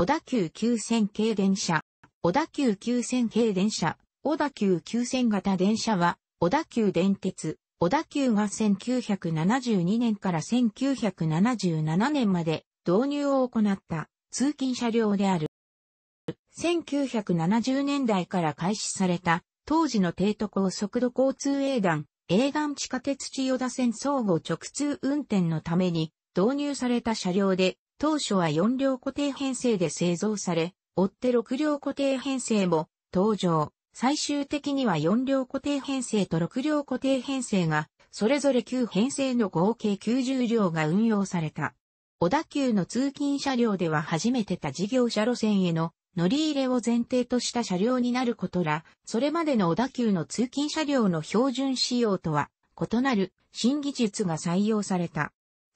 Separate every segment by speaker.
Speaker 1: 小田急急線系電車。小田急急線系電車。小田急急線型電車は、小田急電鉄。小田急が1972年から1977年まで導入を行った通勤車両である。1970年代から開始された当時の低都高速度交通営団、営団地下鉄千代田線相互直通運転のために導入された車両で当初は4両固定編成で製造され、追って6両固定編成も登場。最終的には4両固定編成と6両固定編成が、それぞれ9編成の合計90両が運用された。小田急の通勤車両では初めてた事業者路線への乗り入れを前提とした車両になることら、それまでの小田急の通勤車両の標準仕様とは異なる新技術が採用された。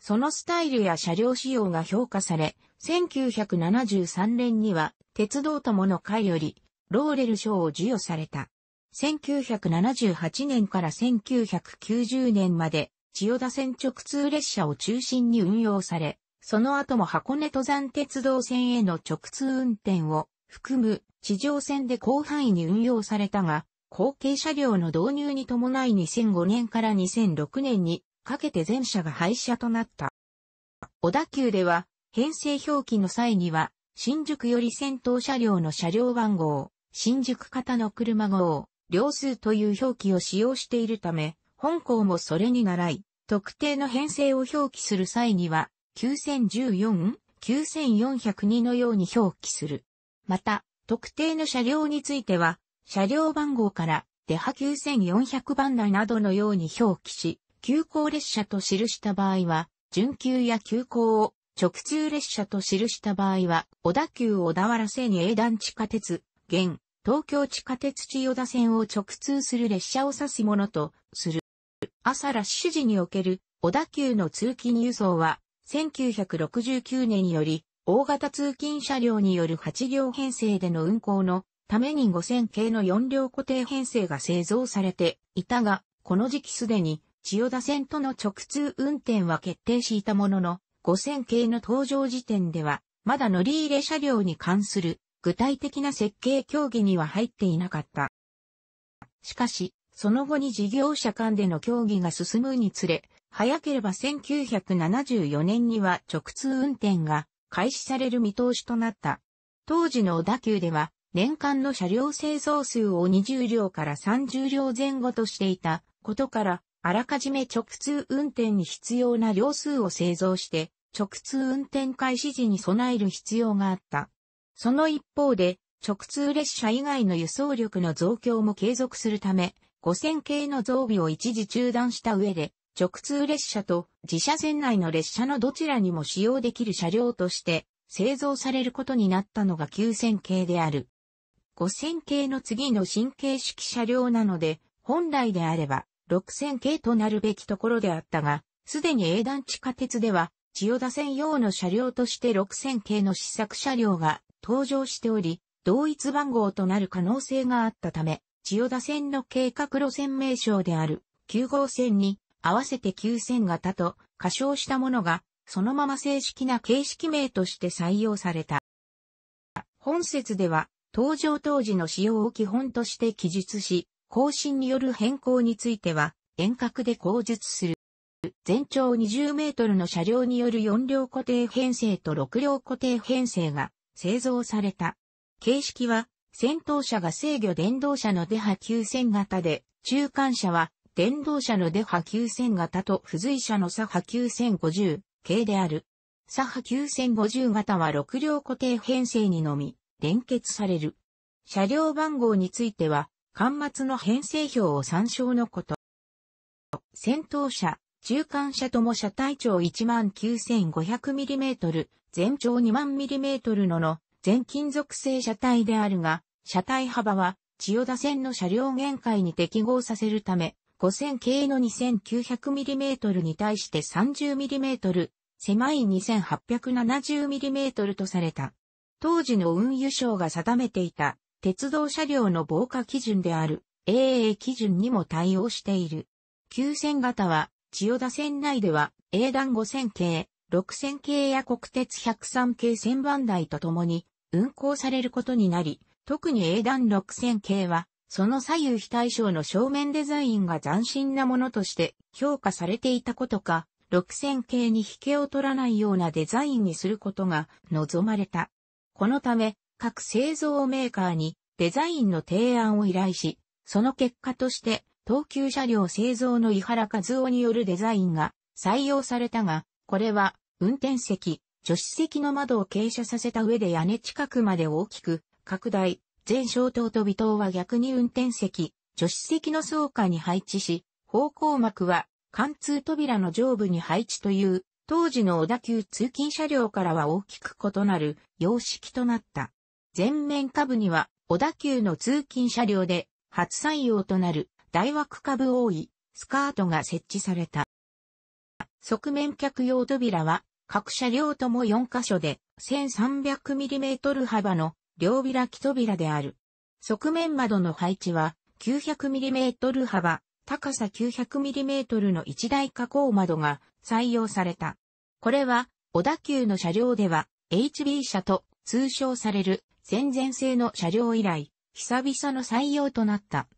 Speaker 1: そのスタイルや車両仕様が評価され、1973年には鉄道友の会よりローレル賞を授与された。1978年から1990年まで千代田線直通列車を中心に運用され、その後も箱根登山鉄道線への直通運転を含む地上線で広範囲に運用されたが、後継車両の導入に伴い2005年から2006年にかけて全車が廃車となった。小田急では、編成表記の際には、新宿より先頭車両の車両番号、新宿型の車号、両数という表記を使用しているため、本校もそれに習い、特定の編成を表記する際には、9014、9402のように表記する。また、特定の車両については、車両番号から、デハ9400番台などのように表記し、急行列車と記した場合は、準急や急行を、直通列車と記した場合は、小田急小田原線営団地下鉄、現、東京地下鉄千代田線を直通する列車を指すものとする。朝ラッシュ時における小田急の通勤輸送は、1969年より大型通勤車両による8両編成での運行のために5000系の4両固定編成が製造されていたが、この時期すでに千代田線との直通運転は決定していたものの、5000系の登場時点では、まだ乗り入れ車両に関する具体的な設計協議には入っていなかった。しかし、その後に事業者間での協議が進むにつれ、早ければ1974年には直通運転が開始される見通しとなった。当時の小田急では、年間の車両製造数を20両から30両前後としていたことから、あらかじめ直通運転に必要な両数を製造して、直通運転開始時に備える必要があった。その一方で、直通列車以外の輸送力の増強も継続するため、5000系の増備を一時中断した上で、直通列車と自社船内の列車のどちらにも使用できる車両として製造されることになったのが9000系である。5000系の次の新形式車両なので、本来であれば6000系となるべきところであったが、すでに英断地下鉄では、千代田線用の車両として6000系の試作車両が登場しており、同一番号となる可能性があったため、千代田線の計画路線名称である9号線に合わせて9000型と過小したものが、そのまま正式な形式名として採用された。本説では、登場当時の仕様を基本として記述し、更新による変更については、遠隔で口述する。全長20メートルの車両による4両固定編成と6両固定編成が製造された。形式は、先頭車が制御電動車のデハ9000型で、中間車は電動車のデハ9000型と付随車のサハ9050系である。サハ9050型は6両固定編成にのみ連結される。車両番号については、巻末の編成表を参照のこと。戦闘車、中間車とも車体長 19500mm、全長2万 mm のの全金属製車体であるが、車体幅は千代田線の車両限界に適合させるため、5000系の 2900mm に対して 30mm、狭い 2870mm とされた。当時の運輸省が定めていた鉄道車両の防火基準である AA 基準にも対応している。旧線型は、千代田線内では、英断5000系、6000系や国鉄103系1000番台とともに運行されることになり、特に英断6000系は、その左右非対称の正面デザインが斬新なものとして評価されていたことか、6000系に引けを取らないようなデザインにすることが望まれた。このため、各製造メーカーにデザインの提案を依頼し、その結果として、東急車両製造の井原和夫によるデザインが採用されたが、これは運転席、助手席の窓を傾斜させた上で屋根近くまで大きく拡大、全照灯と尾灯は逆に運転席、助手席の倉下に配置し、方向膜は貫通扉の上部に配置という、当時の小田急通勤車両からは大きく異なる様式となった。前面下部には小田急の通勤車両で初採用となる大枠下部多いスカートが設置された。側面客用扉は各車両とも4箇所で 1300mm 幅の両開き扉である。側面窓の配置は 900mm 幅、高さ 900mm の一大加工窓が採用された。これは小田急の車両では HB 車と通称される戦前製の車両以来、久々の採用となった。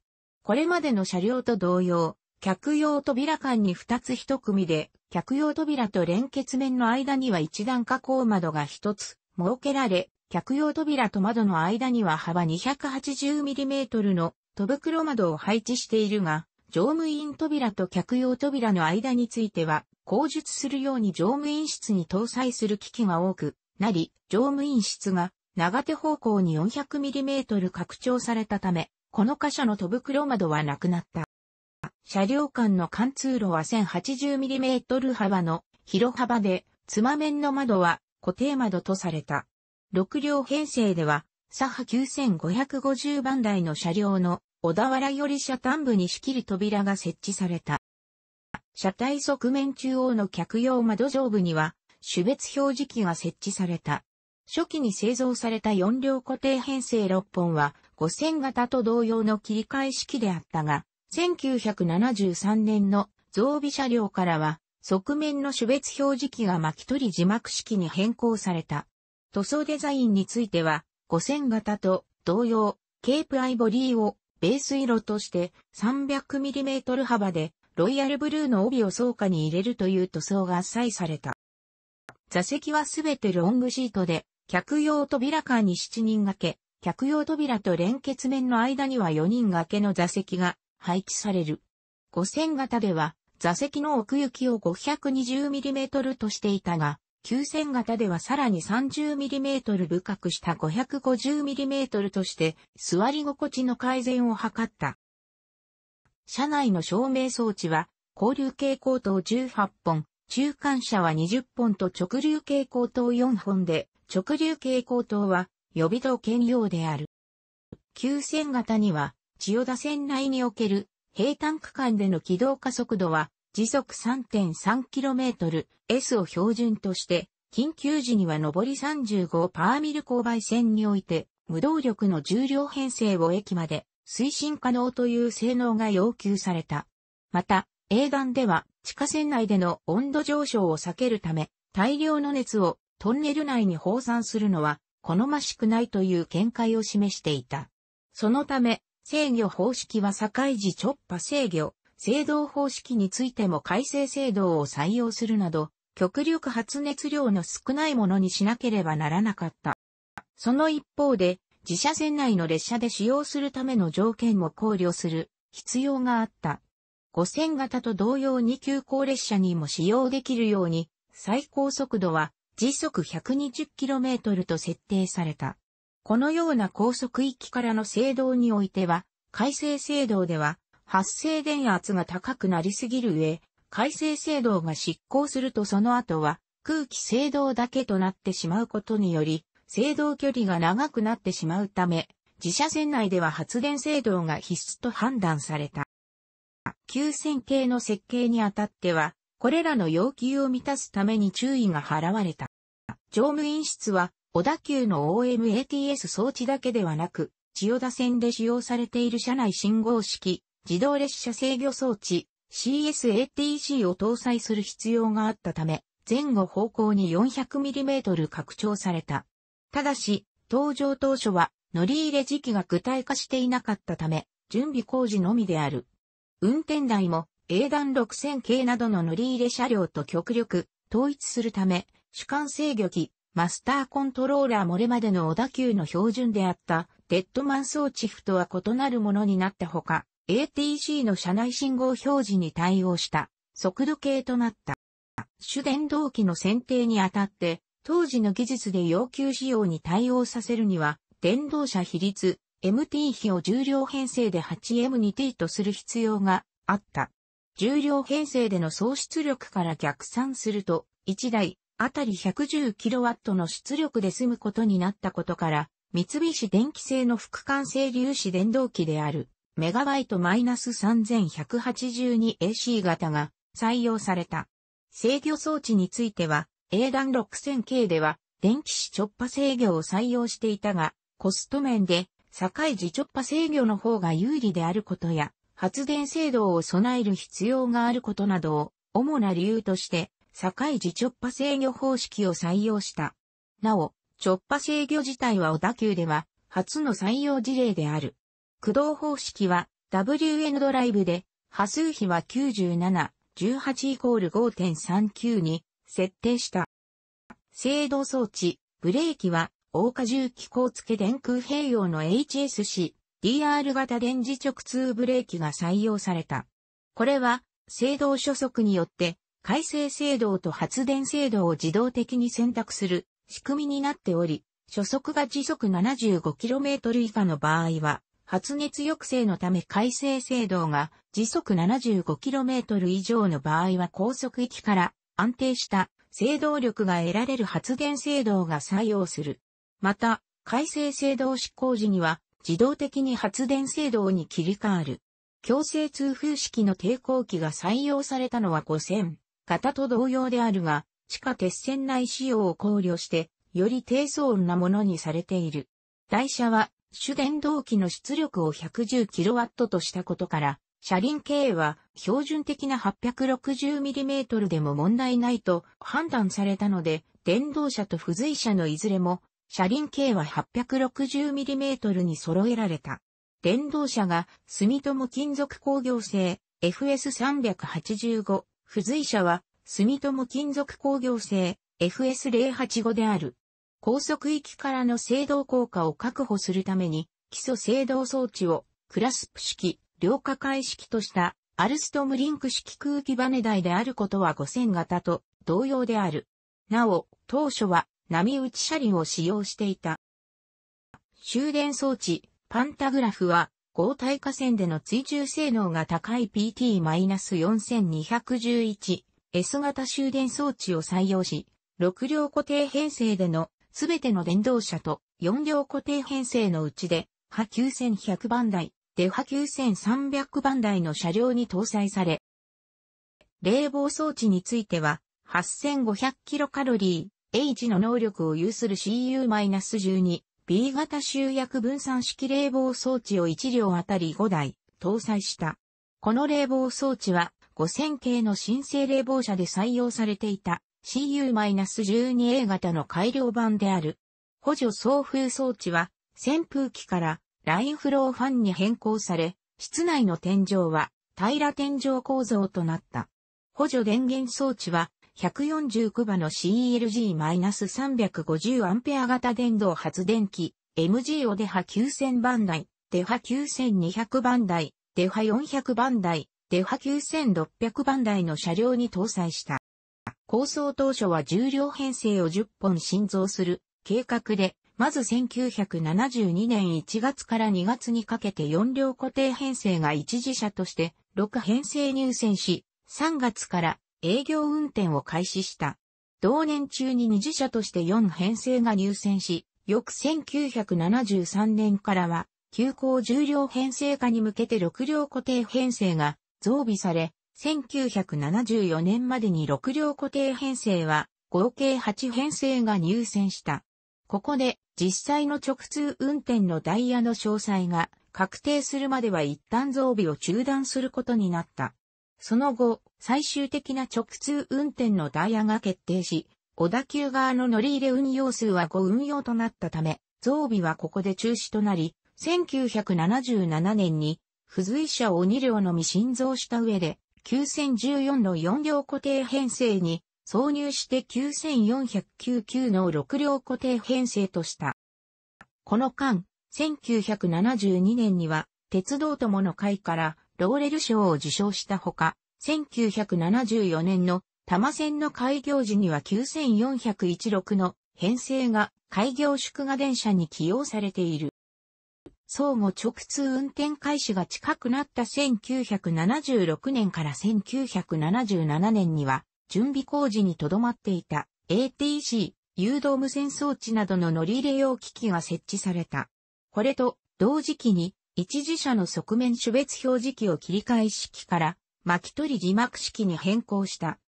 Speaker 1: これまでの車両と同様、客用扉間に2つ1組で、客用扉と連結面の間には一段加工窓が1つ設けられ、客用扉と窓の間には幅 280mm の戸袋窓を配置しているが、乗務員扉と客用扉の間については、口述するように乗務員室に搭載する機器が多くなり、乗務員室が長手方向に 400mm 拡張されたため、この貨車の飛ぶ黒窓はなくなった。車両間の貫通路は 1080mm 幅の広幅で、つま面の窓は固定窓とされた。6両編成では、左波9550番台の車両の小田原より車端部に仕切る扉が設置された。車体側面中央の客用窓上部には、種別表示器が設置された。初期に製造された4両固定編成6本は5000型と同様の切り替え式であったが、1973年の増備車両からは側面の種別表示器が巻き取り字幕式に変更された。塗装デザインについては5000型と同様、ケープアイボリーをベース色として 300mm 幅でロイヤルブルーの帯を倉下に入れるという塗装が採された。座席はすべてロングシートで、客用扉間に7人掛け、客用扉と連結面の間には4人掛けの座席が配置される。5000型では座席の奥行きを 520mm としていたが、9000型ではさらに 30mm 深くした 550mm として座り心地の改善を図った。車内の照明装置は、交流蛍光灯18本、中間車は20本と直流蛍光灯4本で、直流蛍光灯は予備灯兼用である。旧線型には、千代田線内における平坦区間での軌道加速度は時速 3.3km S を標準として、緊急時には上り35パーミル勾配線において、無動力の重量編成を駅まで推進可能という性能が要求された。また、A 断では地下線内での温度上昇を避けるため、大量の熱をトンネル内に放散するのは好ましくないという見解を示していた。そのため、制御方式は境時直波制御、制動方式についても改正制動を採用するなど、極力発熱量の少ないものにしなければならなかった。その一方で、自社線内の列車で使用するための条件も考慮する必要があった。5000型と同様に急行列車にも使用できるように、最高速度は時速 120km と設定された。このような高速域からの制動においては、改正制動では発生電圧が高くなりすぎる上、改正制動が失効するとその後は空気制動だけとなってしまうことにより、制動距離が長くなってしまうため、自社船内では発電制動が必須と判断された。9000系の設計にあたっては、これらの要求を満たすために注意が払われた。乗務員室は、小田急の OMATS 装置だけではなく、千代田線で使用されている車内信号式、自動列車制御装置、CSATC を搭載する必要があったため、前後方向に 400mm 拡張された。ただし、登場当初は乗り入れ時期が具体化していなかったため、準備工事のみである。運転台も英断6000系などの乗り入れ車両と極力統一するため、主幹制御機、マスターコントローラー漏れまでの小田急の標準であったデッドマン装置フとは異なるものになったほか、ATC の車内信号表示に対応した速度計となった。主電動機の選定にあたって、当時の技術で要求仕様に対応させるには、電動車比率 MT 比を重量編成で 8M2T とする必要があった。重量編成での総出力から逆算すると、1台あたり 110kW の出力で済むことになったことから、三菱電機製の副管成粒子電動機である、メガバイトマイナス -3182AC 型が採用された。制御装置については、英断 6000K では、電気子直波制御を採用していたが、コスト面で、境時直波制御の方が有利であることや、発電制度を備える必要があることなどを主な理由として、境地直波制御方式を採用した。なお、直波制御自体は小田急では初の採用事例である。駆動方式は WN ドライブで波数比は97、18イコール5.39に設定した。制動装置、ブレーキは、大荷重機構付電空併用の HSC DR 型電磁直通ブレーキが採用された。これは、制動初速によって、回生制動と発電制動を自動的に選択する仕組みになっており、初速が時速 75km 以下の場合は、発熱抑制のため回生制動が時速 75km 以上の場合は高速域から安定した制動力が得られる発電制動が採用する。また、回生制動執行時には自動的に発電制動に切り替わる。強制通風式の抵抗器が採用されたのは5000型と同様であるが、地下鉄線内仕様を考慮して、より低騒音なものにされている。台車は、主電動機の出力を 110kW としたことから、車輪径は標準的な 860mm でも問題ないと判断されたので、電動車と付随車のいずれも車輪径は 860mm に揃えられた。電動車が住友金属工業製 FS385、付随車は住友金属工業製 FS085 である。高速域からの制動効果を確保するために、基礎制動装置をクラスプ式、量化解式としたアルストムリンク式空気バネ台であることは5000型と同様である。なお、当初は波打ち車輪を使用していた。終電装置、パンタグラフは、合体化線での追従性能が高い PT-4211 S 型終電装置を採用し、6両固定編成でのすべての電動車と4両固定編成のうちで、波9100番台、デ波9300番台の車両に搭載され、冷房装置については、8500キロカロリー、H の能力を有する CU-12、B 型集約分散式冷房装置を1両あたり5台搭載した。この冷房装置は5000系の新生冷房車で採用されていた CU-12A 型の改良版である。補助送風装置は扇風機からラインフローファンに変更され、室内の天井は平ら天井構造となった。補助電源装置は149馬の CLG-350 アンペア型電動発電機、MG をデハ9000番台、デハ9200番台、デハ400番台、デハ9600番台の車両に搭載した。構想当初は重量編成を10本新造する計画で、まず1972年1月から2月にかけて4両固定編成が一時車として6編成入線し、3月から営業運転を開始した。同年中に二次社として4編成が入選し、翌1973年からは、急行重量編成化に向けて6両固定編成が増備され、1974年までに6両固定編成は合計8編成が入選した。ここで実際の直通運転のダイヤの詳細が確定するまでは一旦増備を中断することになった。その後、最終的な直通運転のダイヤが決定し、小田急側の乗り入れ運用数は5運用となったため、増備はここで中止となり、1977年に、付随車を2両のみ新造した上で、9014の4両固定編成に、挿入して9499の6両固定編成とした。この間、1972年には、鉄道友の会から、ローレル賞を受賞したほか、1974年の多摩線の開業時には9416の編成が開業祝賀電車に起用されている。相互直通運転開始が近くなった1976年から1977年には準備工事にとどまっていた ATC 誘導無線装置などの乗り入れ用機器が設置された。これと同時期に一時車の側面種別表示器を切り替え式から巻き取り字幕式に変更した。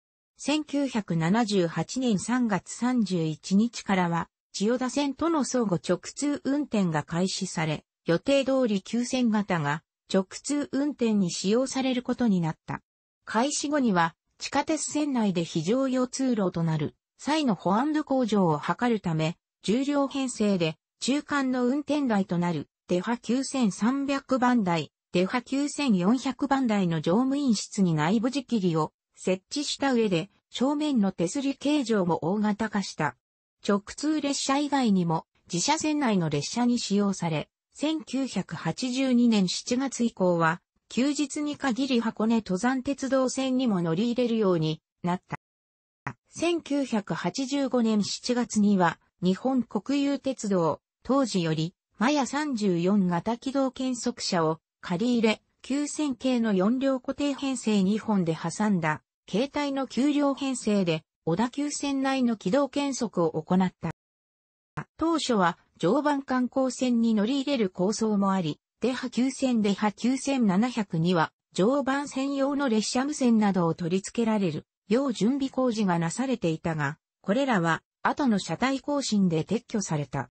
Speaker 1: 1978年3月31日からは、千代田線との相互直通運転が開始され、予定通り急線型が直通運転に使用されることになった。開始後には、地下鉄線内で非常用通路となる、際の保安部向上を図るため、重量編成で中間の運転台となるデハ9300番台、デハ9400番台の乗務員室に内部仕切りを設置した上で、正面の手すり形状も大型化した。直通列車以外にも、自社線内の列車に使用され、1982年7月以降は、休日に限り箱根登山鉄道線にも乗り入れるようになった。1985年7月には、日本国有鉄道、当時よりマヤ34型軌道検測車を借り入れ、9000系の4両固定編成2本で挟んだ、携帯の9両編成で、小田急線内の軌道検測を行った。当初は常磐観光船に乗り入れる構想もあり、デハ9000デハ9700には常磐専用の列車無線などを取り付けられる要準備工事がなされていたが、これらは後の車体更新で撤去された。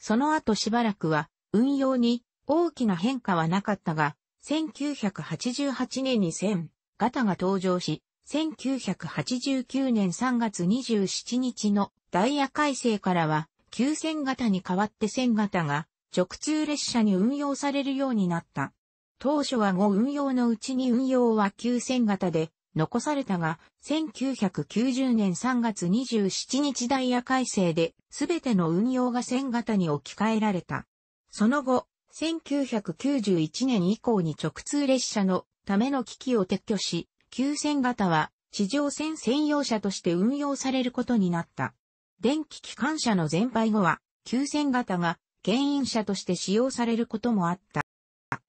Speaker 1: その後しばらくは運用に大きな変化はなかったが、1988年に1000型が登場し、1989年3月27日のダイヤ改正からは9000型に代わって1000型が直通列車に運用されるようになった。当初は5運用のうちに運用は9000型で残されたが、1990年3月27日ダイヤ改正で、すべての運用が線型に置き換えられた。その後、1991年以降に直通列車のための機器を撤去し、旧線型は地上線専用車として運用されることになった。電気機関車の全廃後は、旧線型が牽引車として使用されることもあった。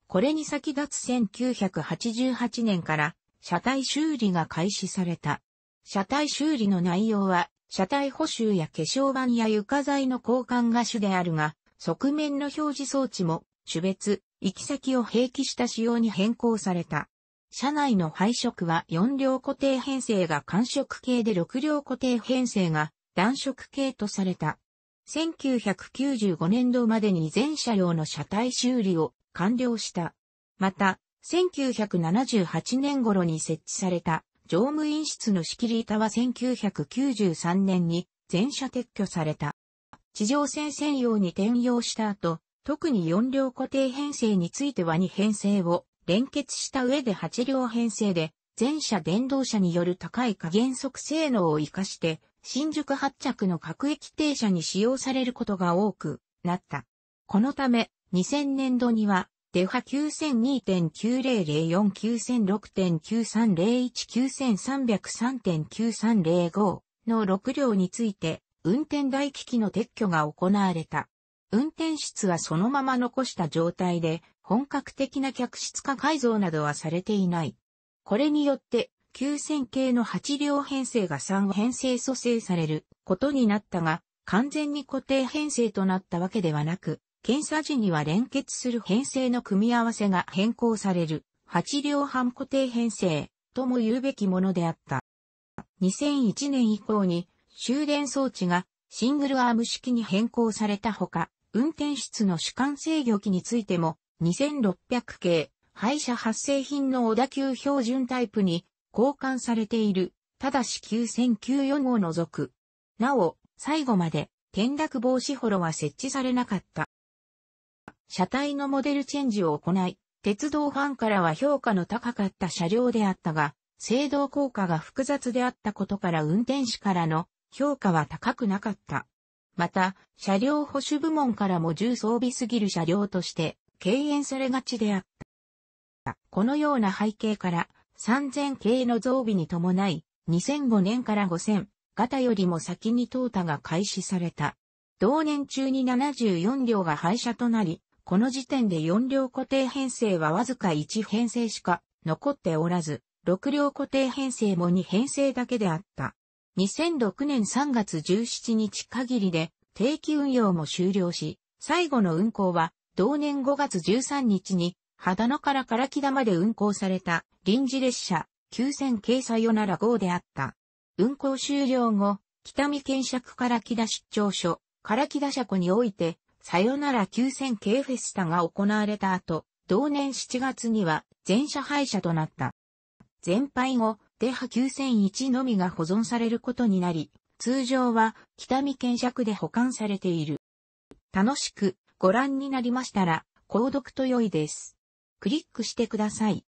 Speaker 1: これに先立つ1988年から車体修理が開始された。車体修理の内容は、車体補修や化粧板や床材の交換が主であるが、側面の表示装置も、種別、行き先を併記した仕様に変更された。車内の配色は4両固定編成が単色系で6両固定編成が暖色系とされた。1995年度までに全車両の車体修理を完了した。また、1978年頃に設置された乗務員室の仕切り板は1993年に全車撤去された。地上線専用に転用した後、特に4両固定編成については2編成を連結した上で8両編成で、全車電動車による高い加減速性能を活かして、新宿発着の各駅停車に使用されることが多くなった。このため、2000年度にはデァ9002.9004、9006.9301、9303.9305の6両について、運転台機器の撤去が行われた。運転室はそのまま残した状態で、本格的な客室化改造などはされていない。これによって、9000系の8両編成が3編成蘇生されることになったが、完全に固定編成となったわけではなく、検査時には連結する編成の組み合わせが変更される、8両半固定編成とも言うべきものであった。2001年以降に終電装置がシングルアーム式に変更されたほか、運転室の主観制御機についても2600系廃車発生品の小田急標準タイプに交換されている、ただし9 0 0 9 4を除く。なお、最後まで転落防止ホロは設置されなかった。車体のモデルチェンジを行い、鉄道ファンからは評価の高かった車両であったが、制動効果が複雑であったことから運転士からの評価は高くなかった。また、車両保守部門からも重装備すぎる車両として敬遠されがちであった。このような背景から3000系の増備に伴い、2005年から5000型よりも先に淘汰が開始された。同年中に74両が廃車となり、この時点で4両固定編成はわずか1編成しか残っておらず、6両固定編成も2編成だけであった。2006年3月17日限りで定期運用も終了し、最後の運行は同年5月13日に秦野から唐木田まで運行された臨時列車9000さよなら号であった。運行終了後、北見県尺から木田出張所、唐木田車庫において、さよなら9000系フェスタが行われた後、同年7月には全車廃車となった。全廃後、デハ9001のみが保存されることになり、通常は北見検尺で保管されている。楽しくご覧になりましたら、購読と良いです。クリックしてください。